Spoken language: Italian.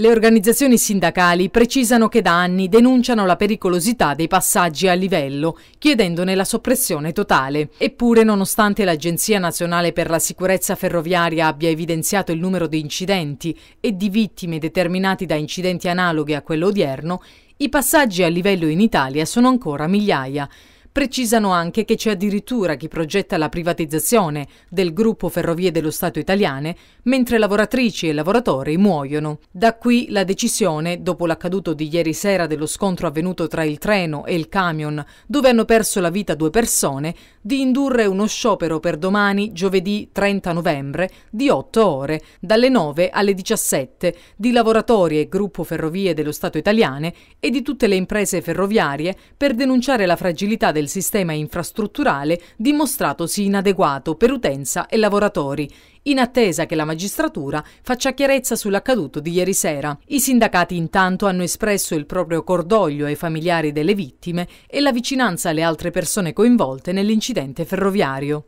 Le organizzazioni sindacali precisano che da anni denunciano la pericolosità dei passaggi a livello, chiedendone la soppressione totale. Eppure, nonostante l'Agenzia Nazionale per la Sicurezza Ferroviaria abbia evidenziato il numero di incidenti e di vittime determinati da incidenti analoghi a quello odierno, i passaggi a livello in Italia sono ancora migliaia. Precisano anche che c'è addirittura chi progetta la privatizzazione del gruppo Ferrovie dello Stato italiane, mentre lavoratrici e lavoratori muoiono. Da qui la decisione, dopo l'accaduto di ieri sera dello scontro avvenuto tra il treno e il camion, dove hanno perso la vita due persone, di indurre uno sciopero per domani, giovedì 30 novembre, di 8 ore, dalle 9 alle 17, di lavoratori e gruppo Ferrovie dello Stato italiane e di tutte le imprese ferroviarie per denunciare la fragilità del del sistema infrastrutturale dimostratosi inadeguato per utenza e lavoratori, in attesa che la magistratura faccia chiarezza sull'accaduto di ieri sera. I sindacati intanto hanno espresso il proprio cordoglio ai familiari delle vittime e la vicinanza alle altre persone coinvolte nell'incidente ferroviario.